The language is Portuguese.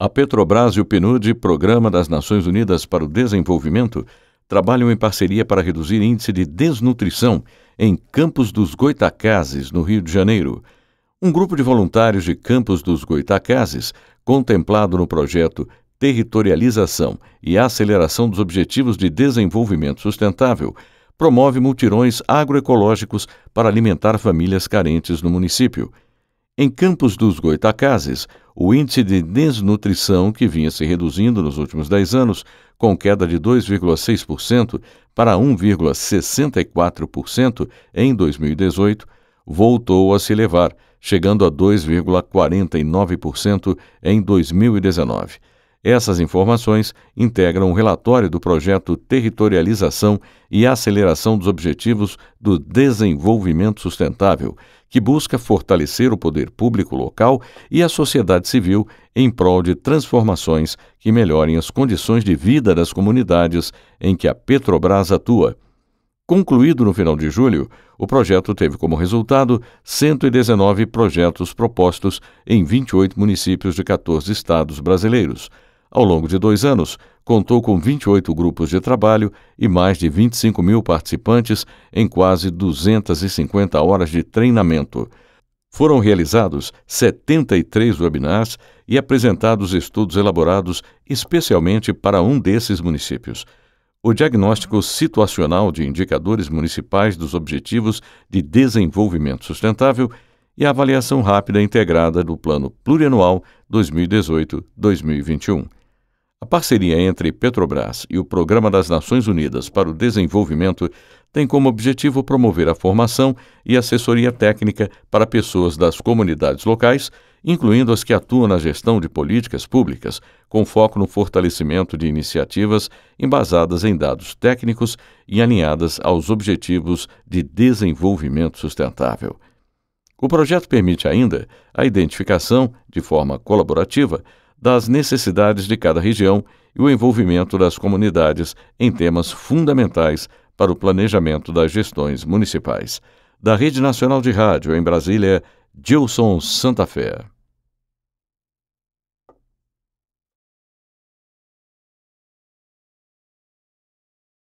A Petrobras e o PNUD, Programa das Nações Unidas para o Desenvolvimento, trabalham em parceria para reduzir índice de desnutrição em Campos dos Goitacazes, no Rio de Janeiro. Um grupo de voluntários de Campos dos Goitacazes, contemplado no projeto Territorialização e Aceleração dos Objetivos de Desenvolvimento Sustentável, promove multirões agroecológicos para alimentar famílias carentes no município. Em Campos dos Goitacazes, o índice de desnutrição, que vinha se reduzindo nos últimos 10 anos, com queda de 2,6% para 1,64% em 2018, voltou a se elevar, chegando a 2,49% em 2019 essas informações integram o relatório do projeto Territorialização e Aceleração dos Objetivos do Desenvolvimento Sustentável, que busca fortalecer o poder público local e a sociedade civil em prol de transformações que melhorem as condições de vida das comunidades em que a Petrobras atua. Concluído no final de julho, o projeto teve como resultado 119 projetos propostos em 28 municípios de 14 estados brasileiros ao longo de dois anos, contou com 28 grupos de trabalho e mais de 25 mil participantes em quase 250 horas de treinamento. Foram realizados 73 webinars e apresentados estudos elaborados especialmente para um desses municípios. O diagnóstico situacional de indicadores municipais dos Objetivos de Desenvolvimento Sustentável e a avaliação rápida integrada do Plano Plurianual 2018-2021. A parceria entre Petrobras e o Programa das Nações Unidas para o Desenvolvimento tem como objetivo promover a formação e assessoria técnica para pessoas das comunidades locais, incluindo as que atuam na gestão de políticas públicas, com foco no fortalecimento de iniciativas embasadas em dados técnicos e alinhadas aos objetivos de desenvolvimento sustentável. O projeto permite ainda a identificação, de forma colaborativa, das necessidades de cada região e o envolvimento das comunidades em temas fundamentais para o planejamento das gestões municipais. Da Rede Nacional de Rádio, em Brasília, Gilson Santa Fé.